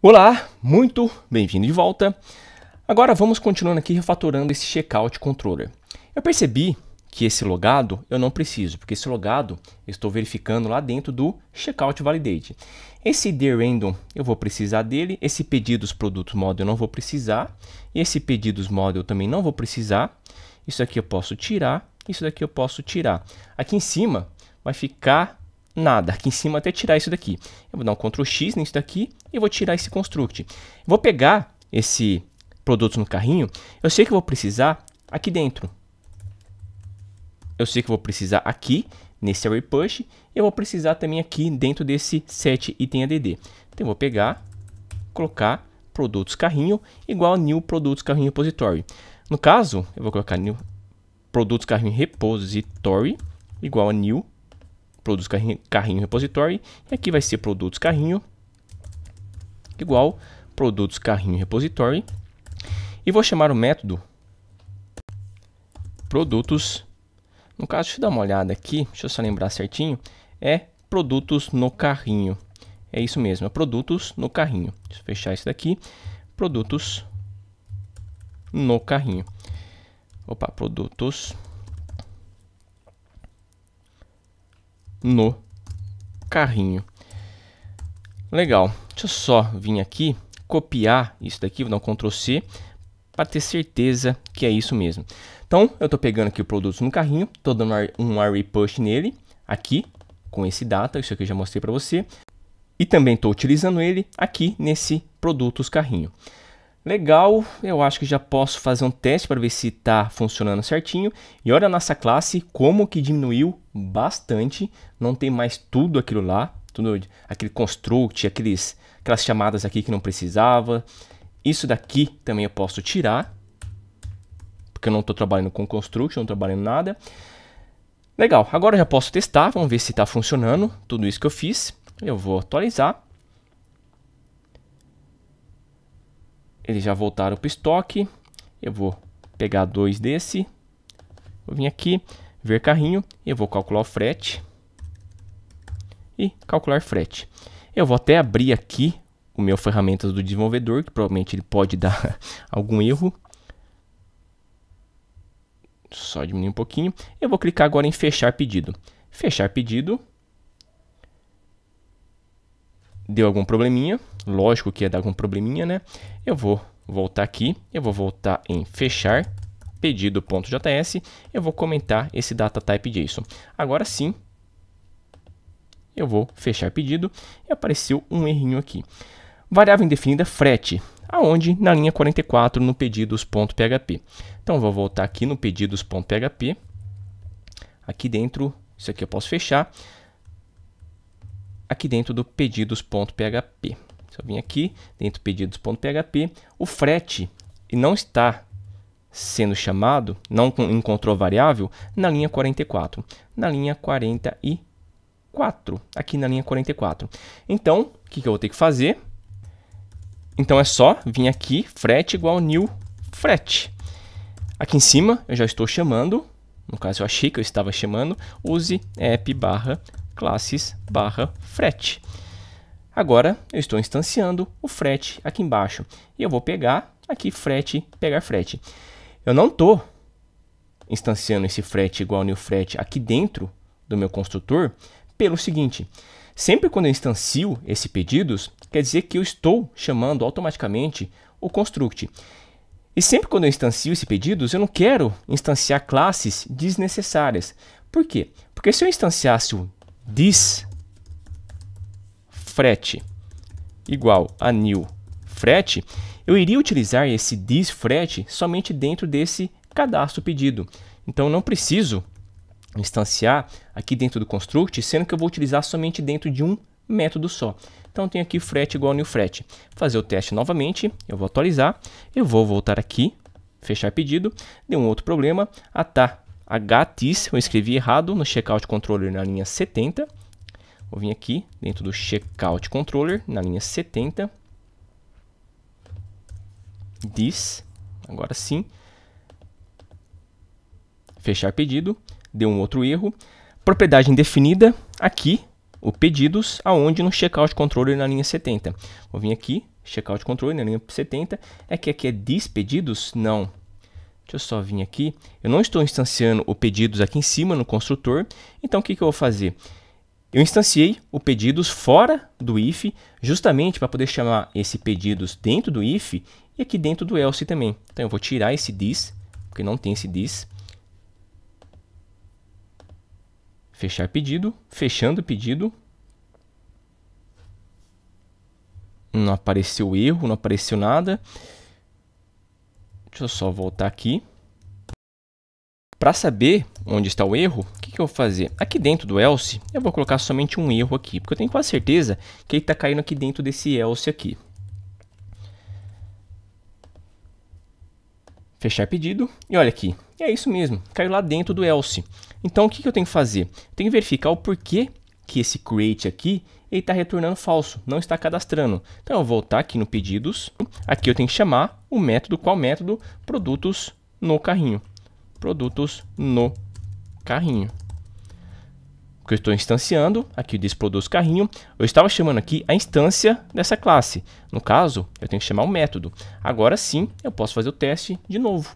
Olá, muito bem-vindo de volta. Agora vamos continuando aqui refatorando esse checkout controller. Eu percebi que esse logado eu não preciso, porque esse logado eu estou verificando lá dentro do checkout validate. Esse de random eu vou precisar dele, esse pedidos produtos model eu não vou precisar, esse pedidos model eu também não vou precisar. Isso aqui eu posso tirar, isso daqui eu posso tirar. Aqui em cima vai ficar nada. Aqui em cima até tirar isso daqui. Eu vou dar um Ctrl X nisso daqui e vou tirar esse construct. Vou pegar esse produto no carrinho. Eu sei que vou precisar aqui dentro. Eu sei que vou precisar aqui nesse array push. Eu vou precisar também aqui dentro desse set item add. Então eu vou pegar, colocar produtos carrinho igual new produtos carrinho repository. No caso, eu vou colocar new produtos carrinho repository igual a new produtos carrinho, carrinho repository. E aqui vai ser produtos carrinho igual produtos carrinho repository. E vou chamar o método produtos. No caso, deixa eu dar uma olhada aqui, deixa eu só lembrar certinho. É produtos no carrinho. É isso mesmo, é produtos no carrinho. Deixa eu fechar isso daqui. Produtos no carrinho. Opa, produtos no carrinho. Legal. Deixa eu só vir aqui, copiar isso daqui, vou dar um Ctrl C para ter certeza que é isso mesmo. Então, eu estou pegando aqui o produto no carrinho, estou dando um array push nele, aqui, com esse data, isso aqui eu já mostrei para você. E também estou utilizando ele aqui nesse produtos carrinho. Legal, eu acho que já posso fazer um teste para ver se está funcionando certinho. E olha a nossa classe, como que diminuiu bastante. Não tem mais tudo aquilo lá, tudo aquele construct, aqueles, aquelas chamadas aqui que não precisava. Isso daqui também eu posso tirar, porque eu não estou trabalhando com construct, não trabalhando nada. Legal, agora eu já posso testar, vamos ver se está funcionando tudo isso que eu fiz. Eu vou atualizar. eles já voltaram para o estoque. Eu vou pegar dois desse. Vou vir aqui, ver carrinho. Eu vou calcular o frete. E calcular frete. Eu vou até abrir aqui o meu ferramentas do desenvolvedor, que provavelmente ele pode dar algum erro. Só diminuir um pouquinho. Eu vou clicar agora em fechar pedido. Fechar pedido deu algum probleminha, lógico que ia dar algum probleminha, né? Eu vou voltar aqui, eu vou voltar em fechar, pedido.js, eu vou comentar esse data type JSON. Agora sim, eu vou fechar pedido e apareceu um errinho aqui. Variável indefinida frete, aonde? Na linha 44 no pedidos.php. Então vou voltar aqui no pedidos.php, aqui dentro, isso aqui eu posso fechar, aqui dentro do pedidos.php. Se eu vim aqui dentro do pedidos.php, o frete não está sendo chamado, não encontrou variável, na linha 44. Na linha 44. Aqui na linha 44. Então, o que, que eu vou ter que fazer? Então é só vir aqui, frete igual new frete. Aqui em cima eu já estou chamando, no caso eu achei que eu estava chamando, use app barra classes barra frete. Agora eu estou instanciando o frete aqui embaixo e eu vou pegar aqui frete, pegar frete. Eu não estou instanciando esse frete igual new frete aqui dentro do meu construtor pelo seguinte, sempre quando eu instancio esse pedidos, quer dizer que eu estou chamando automaticamente o construct. E sempre quando eu instancio esse pedidos, eu não quero instanciar classes desnecessárias. Por quê? Porque se eu instanciasse o This frete igual a new frete, eu iria utilizar esse this frete somente dentro desse cadastro pedido. Então não preciso instanciar aqui dentro do construct, sendo que eu vou utilizar somente dentro de um método só. Então tenho aqui frete igual new frete. Fazer o teste novamente, eu vou atualizar, eu vou voltar aqui, fechar pedido, deu um outro problema, ah tá, a gatice, eu escrevi errado no checkout controller na linha 70. Vou vir aqui dentro do checkout controller na linha 70. This, agora sim. Fechar pedido, deu um outro erro. Propriedade indefinida, aqui, o pedidos, aonde no checkout controller na linha 70. Vou vir aqui, checkout controller na linha 70. É que aqui é this pedidos? Não, Deixa eu só vir aqui. Eu não estou instanciando o pedidos aqui em cima no construtor. Então, o que, que eu vou fazer? Eu instanciei o pedidos fora do if, justamente para poder chamar esse pedidos dentro do if e aqui dentro do else também. Então, eu vou tirar esse this, porque não tem esse this. Fechar pedido, fechando o pedido. Não apareceu erro, não apareceu nada. Deixa eu só voltar aqui. Para saber onde está o erro, o que, que, eu vou fazer? Aqui dentro do else, eu vou colocar somente um erro aqui, porque eu tenho quase certeza que ele está caindo aqui dentro desse else aqui. Fechar pedido, e olha aqui, é isso mesmo, caiu lá dentro do else. Então, o que, que eu tenho que fazer? tenho que verificar o porquê que esse create aqui, ele está retornando falso, não está cadastrando. Então eu vou voltar aqui no pedidos, aqui eu tenho que chamar o método, qual método? Produtos no carrinho. Produtos no carrinho. Que eu estou instanciando, aqui o desprodutos carrinho, eu estava chamando aqui a instância dessa classe. No caso, eu tenho que chamar o método. Agora sim, eu posso fazer o teste de novo.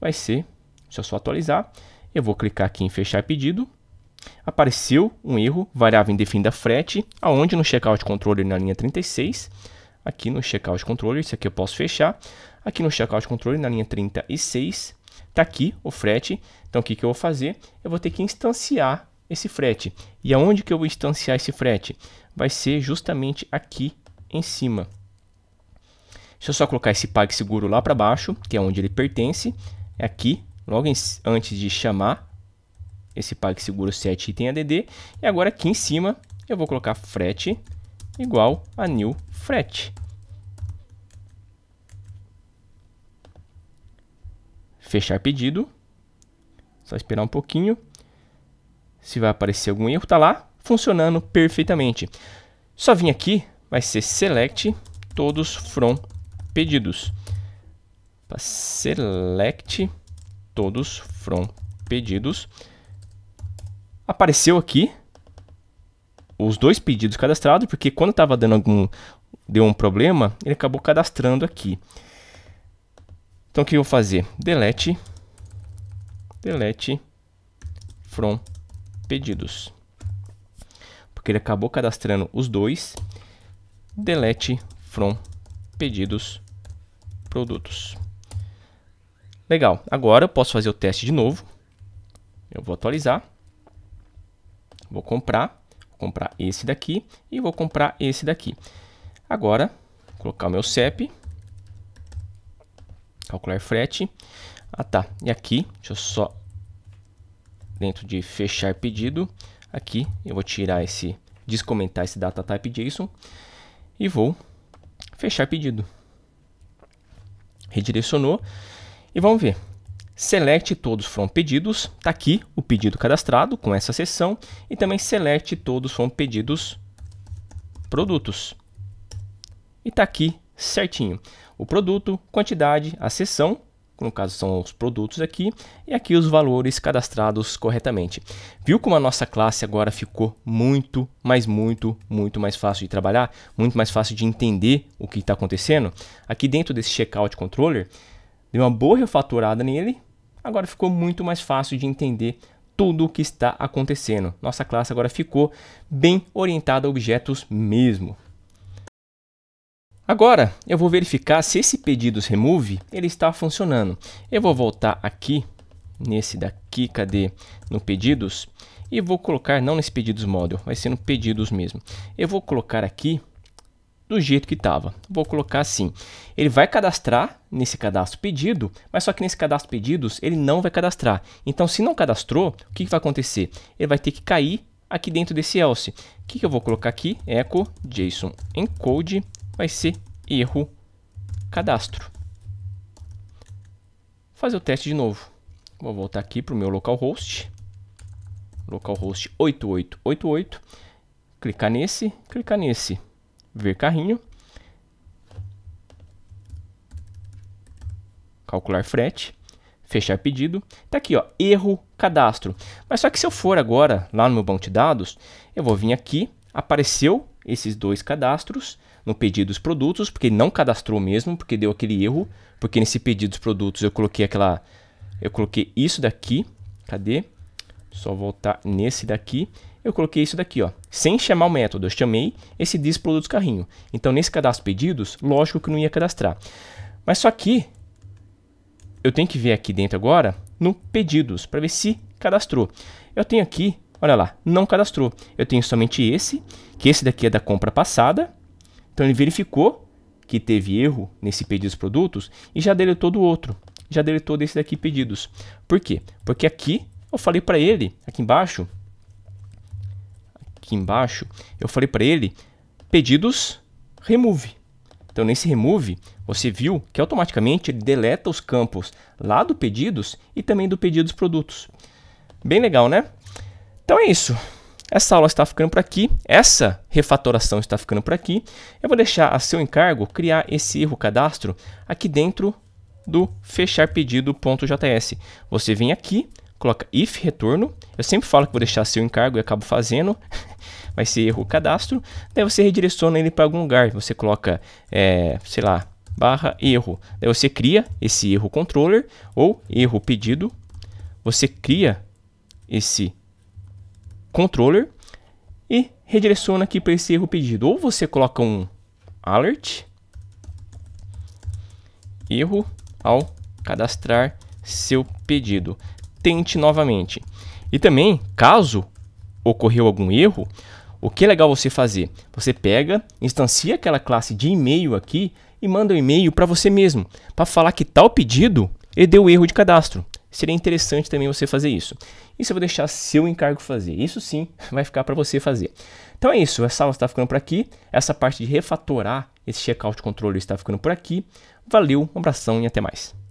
Vai ser, deixa eu só atualizar, eu vou clicar aqui em fechar pedido, apareceu um erro, variável indefinida frete, aonde no checkout controller na linha 36, aqui no checkout controller, isso aqui eu posso fechar, aqui no checkout controller na linha 36, está aqui o frete, então o que, que eu vou fazer? Eu vou ter que instanciar esse frete, e aonde que eu vou instanciar esse frete? Vai ser justamente aqui em cima. Deixa eu só colocar esse PagSeguro lá para baixo, que é onde ele pertence, é aqui, logo antes de chamar esse PagSeguro 7 item ADD. E agora aqui em cima eu vou colocar frete igual a new frete. Fechar pedido. Só esperar um pouquinho. Se vai aparecer algum erro, tá lá funcionando perfeitamente. Só vim aqui, vai ser select todos from pedidos. Select todos from pedidos apareceu aqui os dois pedidos cadastrados, porque quando estava dando algum deu um problema, ele acabou cadastrando aqui. Então o que eu vou fazer? Delete delete from pedidos. Porque ele acabou cadastrando os dois. Delete from pedidos produtos. Legal. Agora eu posso fazer o teste de novo. Eu vou atualizar. Vou comprar, vou comprar esse daqui e vou comprar esse daqui. Agora, colocar o meu CEP, calcular frete. Ah tá, e aqui, deixa eu só, dentro de fechar pedido, aqui eu vou tirar esse, descomentar esse data type JSON e vou fechar pedido. Redirecionou e vamos ver. Select todos foram pedidos, está aqui o pedido cadastrado com essa seção e também select todos foram pedidos produtos. E está aqui certinho o produto, quantidade, a seção no caso são os produtos aqui, e aqui os valores cadastrados corretamente. Viu como a nossa classe agora ficou muito, mas muito, muito mais fácil de trabalhar, muito mais fácil de entender o que está acontecendo? Aqui dentro desse checkout controller, dei uma boa refatorada nele, agora ficou muito mais fácil de entender tudo o que está acontecendo. Nossa classe agora ficou bem orientada a objetos mesmo. Agora, eu vou verificar se esse pedidos remove ele está funcionando. Eu vou voltar aqui, nesse daqui, cadê? No pedidos, e vou colocar, não nesse pedidos model, vai ser no pedidos mesmo. Eu vou colocar aqui do jeito que estava. Vou colocar assim. Ele vai cadastrar nesse cadastro pedido, mas só que nesse cadastro pedidos ele não vai cadastrar. Então, se não cadastrou, o que, que vai acontecer? Ele vai ter que cair aqui dentro desse else. O que, que eu vou colocar aqui? Echo JSON encode vai ser erro cadastro. Fazer o teste de novo. Vou voltar aqui para o meu localhost. Localhost 8888. Clicar nesse, clicar nesse ver carrinho, calcular frete, fechar pedido. Tá aqui, ó, erro cadastro. Mas só que se eu for agora lá no meu banco de dados, eu vou vir aqui, apareceu esses dois cadastros no pedido dos produtos, porque não cadastrou mesmo, porque deu aquele erro, porque nesse pedido dos produtos eu coloquei aquela eu coloquei isso daqui. Cadê? Só voltar nesse daqui eu coloquei isso daqui, ó. Sem chamar o método, eu chamei esse disprodutos carrinho. Então, nesse cadastro pedidos, lógico que não ia cadastrar. Mas só que eu tenho que ver aqui dentro agora no pedidos para ver se cadastrou. Eu tenho aqui, olha lá, não cadastrou. Eu tenho somente esse, que esse daqui é da compra passada. Então ele verificou que teve erro nesse pedidos produtos e já deletou do outro. Já deletou desse daqui pedidos. Por quê? Porque aqui eu falei para ele, aqui embaixo, aqui embaixo, eu falei para ele pedidos remove. Então, nesse remove, você viu que automaticamente ele deleta os campos lá do pedidos e também do pedidos produtos. Bem legal, né? Então é isso. Essa aula está ficando por aqui, essa refatoração está ficando por aqui. Eu vou deixar a seu encargo criar esse erro cadastro aqui dentro do fechar pedido.js. Você vem aqui, coloca if retorno. Eu sempre falo que vou deixar seu encargo e acabo fazendo. Vai ser erro cadastro. Daí você redireciona ele para algum lugar. Você coloca, é, sei lá, barra erro. Daí você cria esse erro controller ou erro pedido. Você cria esse controller e redireciona aqui para esse erro pedido. Ou você coloca um alert erro ao cadastrar seu pedido tente novamente. E também, caso ocorreu algum erro, o que é legal você fazer? Você pega, instancia aquela classe de e-mail aqui e manda um e-mail para você mesmo, para falar que tal pedido ele deu erro de cadastro. Seria interessante também você fazer isso. Isso eu vou deixar seu encargo fazer. Isso sim vai ficar para você fazer. Então é isso. Essa aula está ficando por aqui. Essa parte de refatorar esse checkout controle está ficando por aqui. Valeu, um abração e até mais.